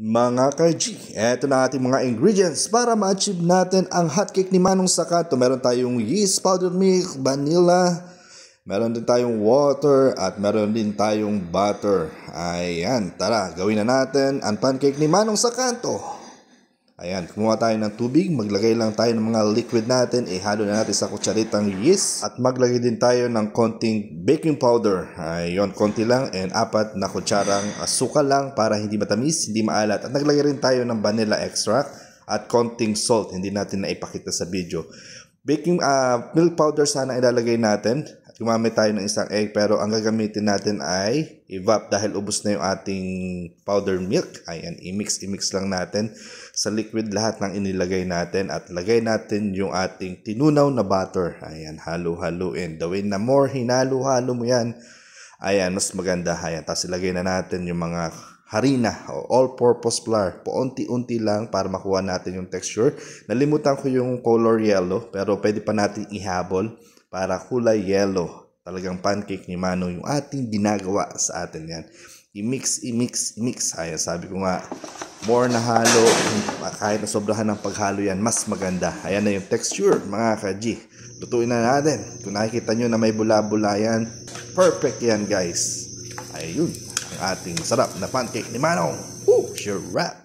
Mga ka-G, eto na ating mga ingredients para ma-achieve natin ang hotcake ni Manong Sakato. Meron tayong yeast, powdered milk, vanilla, meron din tayong water, at meron din tayong butter. Ayan, tara, gawin na natin ang pancake ni Manong Sakato. Ayan, kumuha tayo ng tubig, maglagay lang tayo ng mga liquid natin, ihalo na natin sa kutsaritang yeast at maglagay din tayo ng konting baking powder. Ayun, konti lang and apat na kutsarang asukal lang para hindi matamis, hindi maalat. At naglagay rin tayo ng vanilla extract at konting salt, hindi natin naipakita sa video. Baking uh, milk powder sana ilalagay natin gumamit tayo ng isang egg pero ang gagamitin natin ay evap dahil ubos na yung ating powder milk. Ayan, i-mix, i-mix lang natin sa liquid lahat ng inilagay natin at lagay natin yung ating tinunaw na butter. Ayan, halo-haloin. way na more, hinalo-halo mo yan. Ayan, mas maganda. Ayan, tapos ilagay na natin yung mga harina o all-purpose flour. Paunti-unti lang para makuha natin yung texture. Nalimutan ko yung color yellow pero pwede pa natin ihabol para kulay yellow. Talagang pancake ni Mano yung ating ginagawa sa atin yan. I-mix, i-mix, i-mix. Ayan, sabi ko nga, more na halo, kahit sobrahan ng paghalo yan, mas maganda. Ayan na yung texture, mga ka-G. Lutuin na natin. Kung nakikita nyo na may bula-bula yan, perfect yan guys. Ayun, ang ating sarap na pancake ni Manong. Woo, sure wrap.